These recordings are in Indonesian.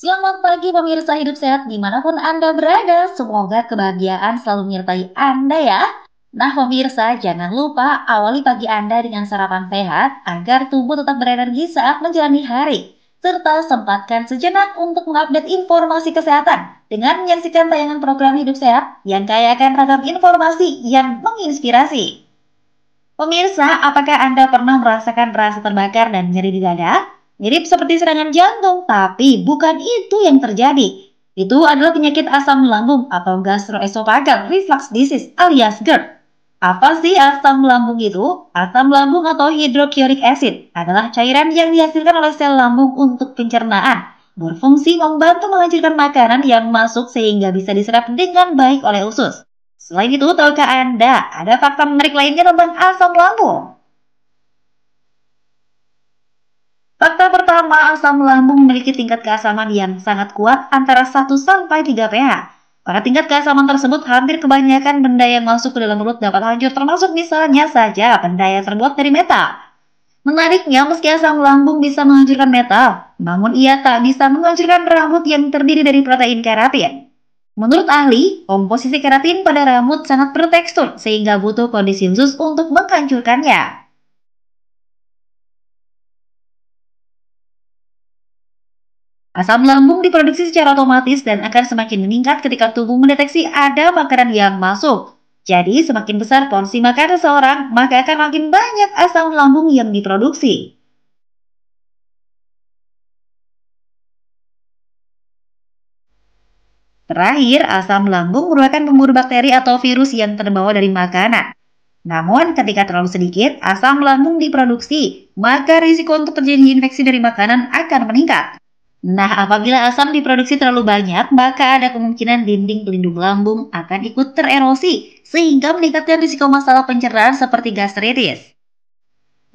Selamat pagi pemirsa hidup sehat dimanapun Anda berada. Semoga kebahagiaan selalu menyertai Anda ya. Nah pemirsa, jangan lupa awali pagi Anda dengan sarapan sehat agar tubuh tetap berenergi saat menjalani hari. Serta sempatkan sejenak untuk mengupdate informasi kesehatan dengan menyaksikan tayangan program Hidup Sehat yang kaya akan ragam informasi yang menginspirasi. Pemirsa, apakah Anda pernah merasakan rasa terbakar dan nyeri di dada? Mirip seperti serangan jantung, tapi bukan itu yang terjadi. Itu adalah penyakit asam lambung atau gastroesophageal reflux disease alias GERD. Apa sih asam lambung itu? Asam lambung atau hydrochloric acid adalah cairan yang dihasilkan oleh sel lambung untuk pencernaan berfungsi membantu menghancurkan makanan yang masuk sehingga bisa diserap dengan baik oleh usus. Selain itu, tahukah Anda ada fakta menarik lainnya tentang asam lambung? pertama, asam lambung memiliki tingkat keasaman yang sangat kuat antara 1 sampai 3 pH. Pada tingkat keasaman tersebut, hampir kebanyakan benda yang masuk ke dalam mulut dapat hancur termasuk misalnya saja benda yang terbuat dari metal. Menariknya, meski asam lambung bisa menghancurkan metal, namun ia tak bisa menghancurkan rambut yang terdiri dari protein keratin. Menurut ahli, komposisi keratin pada rambut sangat bertekstur sehingga butuh kondisi khusus untuk menghancurkannya. Asam lambung diproduksi secara otomatis dan akan semakin meningkat ketika tubuh mendeteksi ada makanan yang masuk. Jadi, semakin besar porsi makanan seseorang, maka akan makin banyak asam lambung yang diproduksi. Terakhir, asam lambung merupakan pemburu bakteri atau virus yang terbawa dari makanan. Namun, ketika terlalu sedikit asam lambung diproduksi, maka risiko untuk terjadi infeksi dari makanan akan meningkat. Nah, apabila asam diproduksi terlalu banyak, maka ada kemungkinan dinding pelindung lambung akan ikut tererosi, sehingga meningkatkan risiko masalah pencernaan seperti gastritis.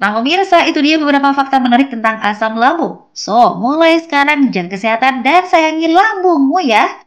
Nah, pemirsa, itu dia beberapa fakta menarik tentang asam lambung. So, mulai sekarang jaga kesehatan dan sayangi lambungmu ya.